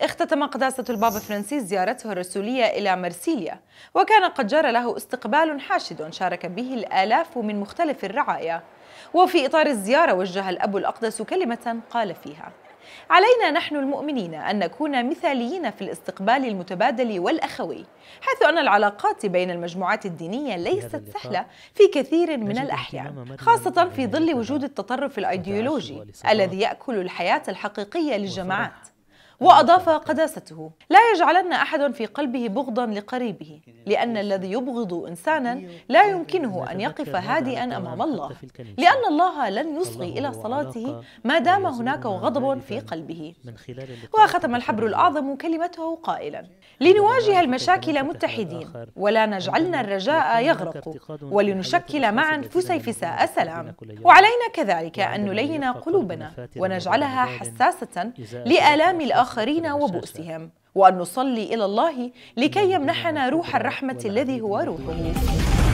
اختتم قداسة البابا فرانسيس زيارته الرسولية إلى مرسيليا وكان قد جرى له استقبال حاشد شارك به الآلاف من مختلف الرعايا وفي إطار الزيارة وجه الأب الأقدس كلمة قال فيها علينا نحن المؤمنين أن نكون مثاليين في الاستقبال المتبادل والأخوي حيث أن العلاقات بين المجموعات الدينية ليست سهلة في كثير من الأحيان خاصة في ظل وجود التطرف الأيديولوجي الذي يأكل الحياة الحقيقية للجماعات وأضاف قداسته لا يجعلن أحد في قلبه بغضا لقريبه لأن الذي يبغض إنسانا أيوه. لا يمكنه أن يقف هادئا أمام الله لأن الله لن يصغي إلى صلاته ما دام هناك غضب في قلبه وختم الحبر الأعظم كلمته قائلا لنواجه المشاكل متحدين ولا نجعلنا الرجاء يغرق ولنشكل معا فسيفساء سلام وعلينا كذلك أن نلين قلوبنا ونجعلها حساسة لآلام الآخرين وبؤسهم وأن نصلي إلى الله لكي يمنحنا روح الرحمة الذي هو روحه